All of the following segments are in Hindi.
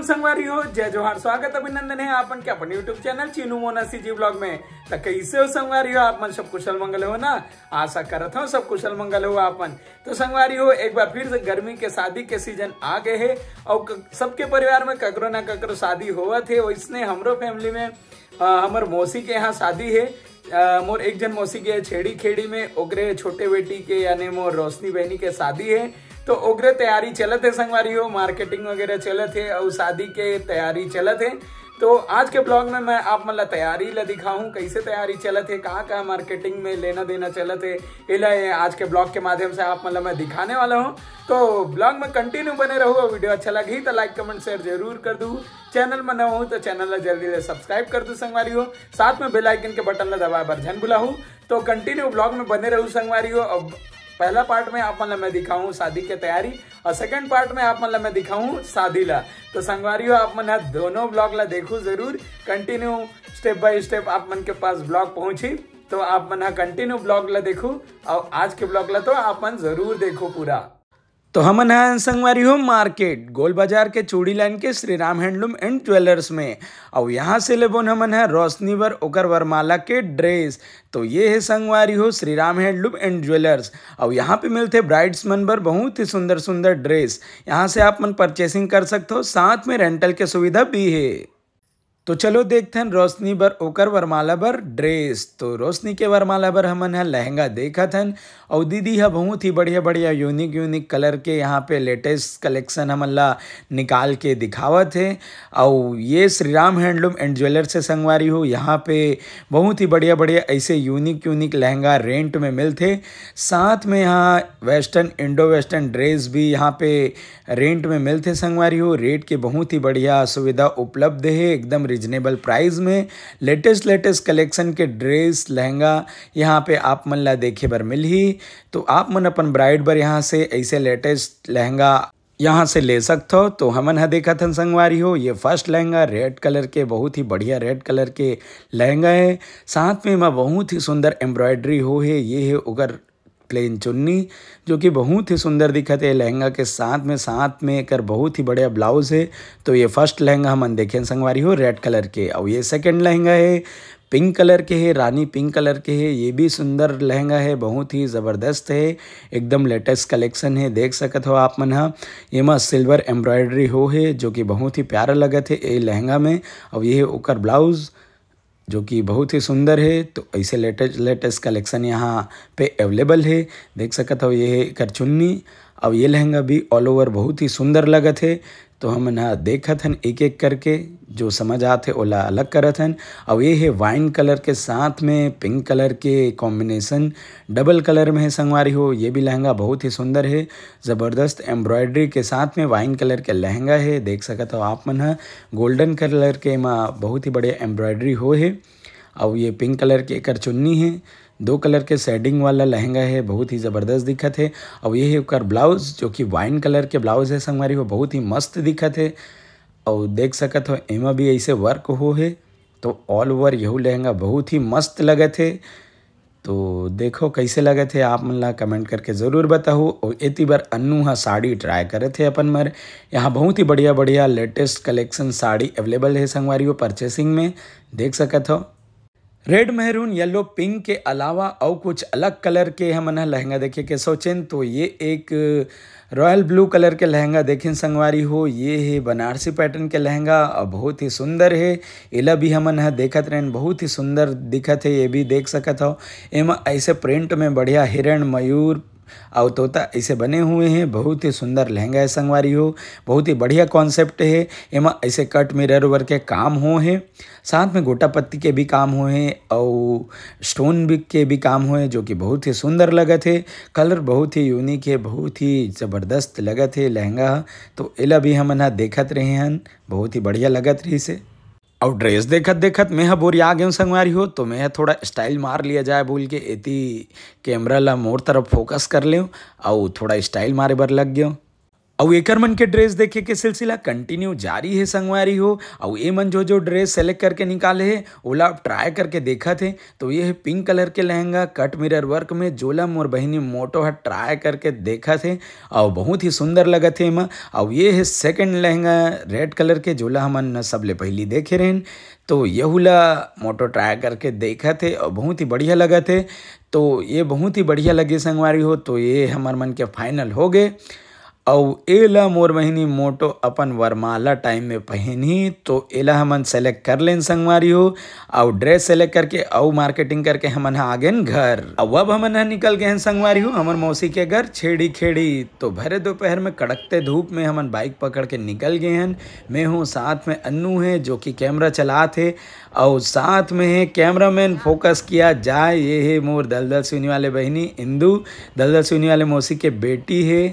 राम संगवारी हो जय जोहार स्वागत अभिनंदन है आपन के अपन YouTube channel Chinu Mona CG blog में तो कैसे हो संगवारी हो आप मन सब कुशल मंगल हो ना आशा करत हूँ सब कुशल मंगल हो आपन तो संगवारी हो एक बार फिर से गर्मी के शादी के सीजन आ गए है और सबके परिवार में ककरो ना ककरो शादी हुआ थे इसने हमारो फैमिली में हमारे मौसी के यहाँ शादी है आ, मोर एक जन मौसी के छेड़ी खेड़ी में ओकरे छोटे बेटी के यानी मोर रोशनी बहनी के शादी है तो उग्रे तैयारी चलत है संगवारी मार्केटिंग वगैरह चलत है और शादी के तैयारी चलत है तो आज के ब्लॉग में मैं आप मतलब तैयारी ला दिखाऊं कैसे तैयारी चलत है कहाँ कहाँ मार्केटिंग में लेना देना चलत है इला आज के ब्लॉग के माध्यम से आप मतलब मैं दिखाने वाला हूँ तो ब्लॉग में कंटिन्यू बने रहो वीडियो अच्छा लगी तो लाइक कमेंट शेयर जरूर कर दू चैनल में न हो तो चैनल जल्दी से सब्सक्राइब कर दू संगवारी हो साथ में बेलाइकन के बटन ला दबा बर झन बुलाऊ तो कंटिन्यू ब्लॉग में बने रहू संगवारी हो पहला पार्ट में आप मतलब मैं दिखाऊं शादी के तैयारी और सेकंड पार्ट में आप मतलब मैं दिखाऊं शादी ला तो संगवारी हो आप मन दोनों ब्लॉग ला देखो जरूर कंटिन्यू स्टेप बाय स्टेप आप मन के पास ब्लॉग पहुंची तो आप मन कंटिन्यू ब्लॉग ला देखो और आज के ब्लॉग ला तो आप मन जरूर देखो पूरा तो हम संगमारी संगवारी हो मार्केट गोल बाजार के चूड़ी लाइन के Shri Ram handloom and jewellers में और यहाँ से लेबोन हमन है रोशनी वर ओकर वरमाला के ड्रेस तो ये है संगवारी हो Shri Ram handloom and jewellers और यहाँ पे मिलते ब्राइड्स मन पर बहुत ही सुंदर सुंदर ड्रेस यहाँ से आप मन परचेसिंग कर सकते हो साथ में रेंटल की सुविधा भी है तो चलो देखते हैं रोशनी बर ओकर वरमाला बर ड्रेस तो रोशनी के वरमाला बर हमन है लहंगा देखा थन और दीदी है बहुत ही बढ़िया बढ़िया यूनिक यूनिक कलर के यहाँ पे लेटेस्ट कलेक्शन हम अल्लाह निकाल के दिखावत है और ये Shri Ram handloom and jeweller से संगवारी हो यहाँ पे बहुत ही बढ़िया बढ़िया ऐसे यूनिक यूनिक लहंगा रेंट में मिलते साथ में यहाँ वेस्टर्न इंडो वेस्टर्न ड्रेस भी यहाँ पे रेंट में मिलते संगवारी हो रेट के बहुत ही बढ़िया सुविधा उपलब्ध है एकदम रिजनेबल प्राइस में लेटेस्ट लेटेस्ट कलेक्शन के ड्रेस लहंगा यहाँ पे आप मन ला देखे बर मिल ही तो आप मन अपन ब्राइड बर यहाँ से ऐसे लेटेस्ट लहंगा यहाँ से ले सकते हो तो हमन है देखा थन संगवारी हो ये फर्स्ट लहंगा रेड कलर के बहुत ही बढ़िया रेड कलर के लहंगा है साथ में मैं बहुत ही सुंदर एम्ब्रॉयडरी हो है ये है उगर प्लेन चुन्नी जो कि बहुत ही सुंदर दिखत है लहंगा के साथ में साथ में एक बहुत ही बढ़िया ब्लाउज है तो ये फर्स्ट लहंगा हमन अनदेखे संगवारी हो रेड कलर के और ये सेकेंड लहंगा है पिंक कलर के है रानी पिंक कलर के है ये भी सुंदर लहंगा है बहुत ही ज़बरदस्त है एकदम लेटेस्ट कलेक्शन है देख सकते हो आप मन ये मैं सिल्वर एम्ब्रॉयडरी हो है जो कि बहुत ही प्यारा लगत है ये लहंगा में और ये है ओकर ब्लाउज़ जो कि बहुत ही सुंदर है तो ऐसे लेटेस्ट लेटेस्ट कलेक्शन यहाँ पे अवेलेबल है देख सकता हो ये है करचुन्नी अब ये लहंगा भी ऑल ओवर बहुत ही सुंदर लगत है तो हमने देखत हन एक एक करके जो समझ आते ओला अलग करत हन और ये है वाइन कलर के साथ में पिंक कलर के कॉम्बिनेशन डबल कलर में है संगवारी हो ये भी लहंगा बहुत ही सुंदर है ज़बरदस्त एम्ब्रॉयडरी के साथ में वाइन कलर के लहंगा है देख सकते हो आप मन गोल्डन कलर के माँ बहुत ही बड़े एम्ब्रॉयडरी हो है और ये पिंक कलर के एक चुन्नी है दो कलर के सेडिंग वाला लहंगा है बहुत ही ज़बरदस्त दिखत है और ये है ब्लाउज जो कि वाइन कलर के ब्लाउज है संगमारी वो बहुत ही मस्त दिखत है और देख सकत हो एमा भी ऐसे वर्क हो है तो ऑल ओवर यहू लहंगा बहुत ही मस्त लगे थे तो देखो कैसे लगे थे आप मन ला कमेंट करके ज़रूर बताओ और एती बार अन्नू हाँ साड़ी ट्राई करे थे अपन मर यहाँ बहुत ही बढ़िया बढ़िया लेटेस्ट कलेक्शन साड़ी अवेलेबल है संगवारी वो परचेसिंग में देख सकत हो रेड मेहरून येलो पिंक के अलावा और कुछ अलग कलर के हम ना लहंगा देखे के सोचें तो ये एक रॉयल ब्लू कलर के लहंगा देखें संगवारी हो ये है बनारसी पैटर्न के लहंगा और बहुत ही सुंदर है एला भी हमन ह देखत रहें बहुत ही सुंदर दिखत है ये भी देख सकत हो एम ऐसे प्रिंट में बढ़िया हिरण मयूर अवतोता ऐसे बने हुए हैं बहुत ही सुंदर लहंगा है संगवारी हो बहुत ही बढ़िया कॉन्सेप्ट है एम ऐसे कट मिरर वर के काम हो हैं साथ में गोटा पत्ती के भी काम हो हैं और स्टोन बिक के भी काम हो जो कि बहुत ही सुंदर लगत है कलर बहुत ही यूनिक है बहुत ही ज़बरदस्त लगत है लहंगा तो एला भी हमन देखत रहे हैं बहुत ही बढ़िया लगत रही से अब ड्रेस देखत देखत मैं बोरी आ गेम संगवारी हो तो मैं थोड़ा स्टाइल मार लिया जाए बोल के एती कैमरा ला मोर तरफ फोकस कर लें और थोड़ा स्टाइल मारे बर लग गया अब एकर मन के ड्रेस देखे के सिलसिला कंटिन्यू जारी है संगवारी हो और ये मन जो जो ड्रेस सेलेक्ट करके निकाले है ओला ट्राई करके देखा थे तो ये है पिंक कलर के लहंगा कट मिरर वर्क में जोला मोर बहनी मोटो हट ट्राई करके देखा थे और बहुत ही सुंदर लगा थे मैं और ये है सेकेंड लहंगा रेड कलर के जोला हम सबले पहली देखे रहें तो यहूला मोटो ट्राई करके देखा थे और बहुत ही बढ़िया लगा थे तो ये बहुत ही बढ़िया लगे संगवारी हो तो ये हमार मन के फाइनल हो गए और एला मोर बहिनी मोटो अपन वरमाला टाइम में पहनी तो एला हमन सेलेक्ट कर लेन संगवारी हो और ड्रेस सेलेक्ट करके और मार्केटिंग करके हमन हा आगेन घर और अब हमन हा निकल गए हैं संगवारी हो हमर मौसी के घर छेड़ी खेड़ी तो भरे दोपहर में कड़कते धूप में हमन बाइक पकड़ के निकल गए हैं मैं हूँ साथ में अन्नू है जो कि कैमरा चला थे और साथ में है कैमरामैन फोकस किया जाए ये है मोर दलदल सुनी वाले बहनी इंदू दलदल सुनी वाले मौसी के बेटी है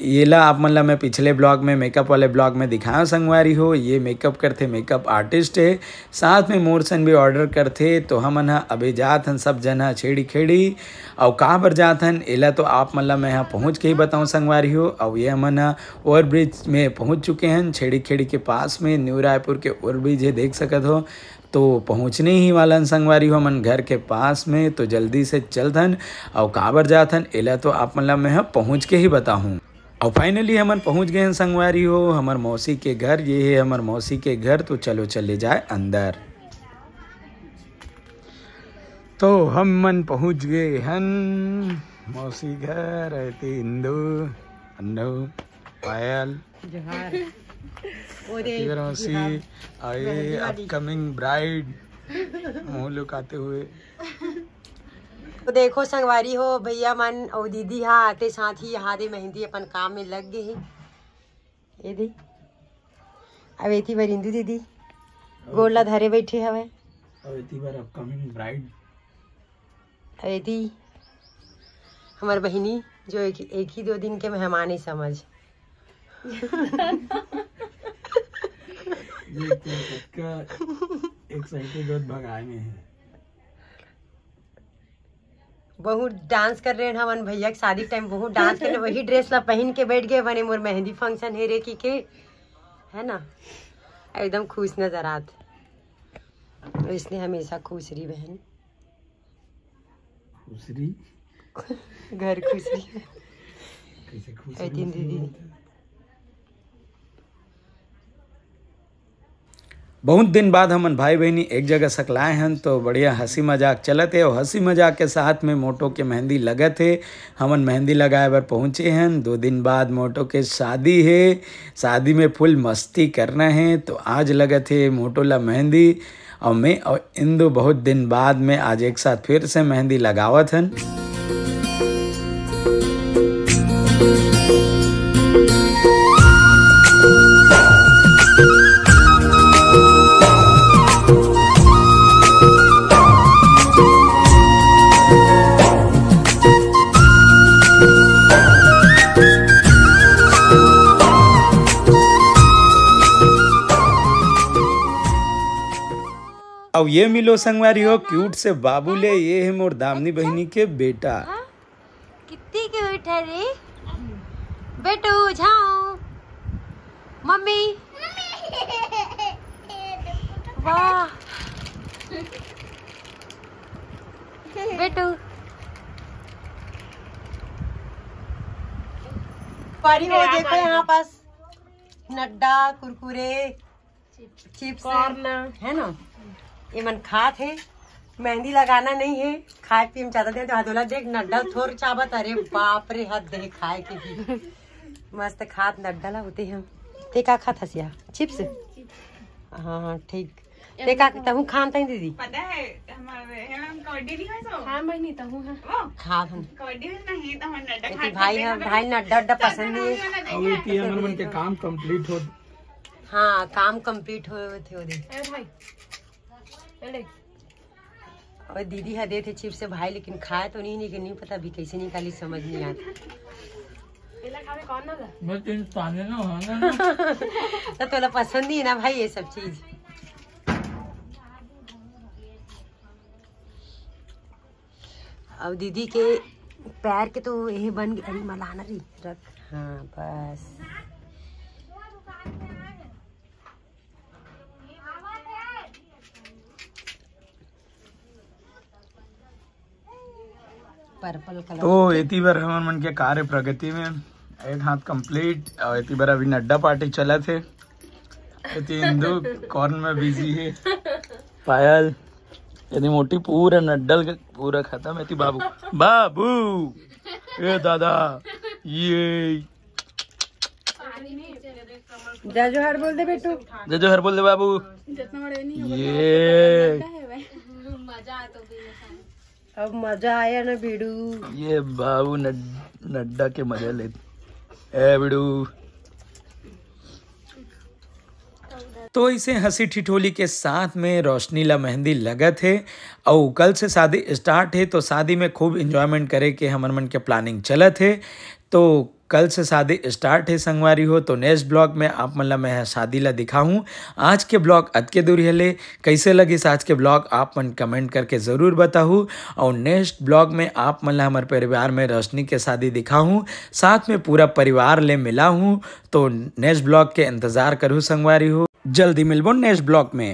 ये ला आप मतलब मैं पिछले ब्लॉग में मेकअप वाले ब्लॉग में दिखाया संगवारी हो ये मेकअप करते मेकअप आर्टिस्ट है साथ में मोरसन भी ऑर्डर करते तो हम हा अभी जात हन सब जन छेड़ी खेड़ी और कहाँ पर जात हन एला तो आप मतलब मैं यहाँ पहुँच के ही बताऊँ संगवारी हो और ये हम हा ओवर ब्रिज में पहुँच चुके हैं छेड़ी खेड़ी के पास में न्यू रायपुर के ओवर ब्रिज है देख सकत हो तो पहुँचने ही वालन संगवारी हो मन घर के पास में तो जल्दी से चल चलथन और काबर जाथन एला तो आप मन मैं हाँ पहुँच के ही बताऊँ और फाइनली हमन पहुँच गए हैं संगवारी हो हमार मौसी के घर ये है हमार मौसी के घर तो चलो चले जाए अंदर तो हम मन पहुँच गए हन मौसी घर रहती हिंदू अन्नू पायल सी आई अपकमिंग ब्राइड मुंह लुकाते हुए तो देखो संगवारी हो भैया मन और दीदी हाँ आते साथ ही यहाँ दे मेहंदी अपन काम में लग गए ये दी अब एती बार इंदू दीदी गोला धरे बैठे हवे अब एती बार अपकमिंग ब्राइड अब एती हमारे बहनी जो एक, एक ही दो दिन के मेहमान ही समझ ये कलकत्ता का एक्साइटेड और भगाए में है बहुत डांस कर रहे हैं हमन भैया के शादी टाइम बहुत डांस कर रहे वही ड्रेस ला पहन के बैठ गए बने मोर मेहंदी फंक्शन है रे की के है ना एकदम खुश नजर आते तो इसने हमेशा खुश रही बहन खुशरी घर खुशरी कैसे खुश दीदी बहुत दिन बाद हमन भाई बहनी एक जगह सकलाए हन तो बढ़िया हंसी मजाक चलत है और हंसी मजाक के साथ में मोटो के मेहंदी लगत है हमन मेहंदी लगाए बर पहुँचे हैं दो दिन बाद मोटो के शादी है शादी में फुल मस्ती करना है तो आज लगत है मोटो ला मेहंदी और मैं और इंदु बहुत दिन बाद में आज एक साथ फिर से मेहंदी लगावत हैं अब ये मिलो संगवारी हो क्यूट से बाबूले ये है मोर दामनी अच्छा। बहनी के बेटा हाँ, कितनी क्यूट है रे बेटू जाओ मम्मी वाह बेटू पारी वो देखो यहाँ पास नड्डा कुरकुरे चिप्स है ना ये मन खात है मेहंदी लगाना नहीं है खाए पी में ज्यादा देते तो हदोला देख नड्डल थोर चाबत अरे बाप रे हद दे खाए के भी मस्त खात नड्डल होते हम ते का खात हसिया चिप्स हाँ ठीक ते का तहु खान तई दीदी पता है हमारे हम कबड्डी तो। हाँ, नहीं है सो हां बहनी तहु हां हां हम भी नहीं तो हम नड्डा तो खाते भाई हम भाई नड्डा अड्डा पसंद है और की मन के काम कंप्लीट हो हां काम कंप्लीट हो थे ओ दे ए भाई और दीदी है देते चिप्स से भाई लेकिन खाए तो नहीं लेकिन नहीं पता भी कैसे निकाली समझ नहीं आता तो तोला पसंद ही ना भाई ये सब चीज अब दीदी के पैर के तो यही बन गए मलाना रही रख हाँ बस पर्पल कलर तो एती बार हमारे मन के कार्य प्रगति में एक हाथ कंप्लीट और एती बार अभी नड्डा पार्टी चला थे एती इंदु कॉर्न में बिजी है पायल यदि मोटी पूरा नड्डल पूरा खत्म है बाबू बाबू ये दादा ये जा जोहर बोल दे बेटू जा जोहर बोल दे बाबू ये मजा आता तो अब मजा आया ना बीडू ये बाबू नड्डा के मजा ले बीडू तो इसे हंसी ठिठोली के साथ में रोशनीला मेहंदी लगत है और कल से शादी स्टार्ट है तो शादी में खूब इंजॉयमेंट करे के हमर मन के प्लानिंग चलत है तो कल से शादी स्टार्ट है संगवारी हो तो नेक्स्ट ब्लॉग में आप मतलब मैं शादी ला दिखाऊँ आज के ब्लॉग के दूरी हले कैसे लगिस आज के ब्लॉग आप मन कमेंट करके ज़रूर बताऊँ और नेक्स्ट ब्लॉग में आप मतलब हमारे परिवार में रोशनी के शादी दिखाऊँ साथ में पूरा परिवार ले मिला हूँ तो नेक्स्ट ब्लॉग के इंतज़ार करूँ संगवारी हो जल्दी मिलबो नेक्स्ट ब्लॉग में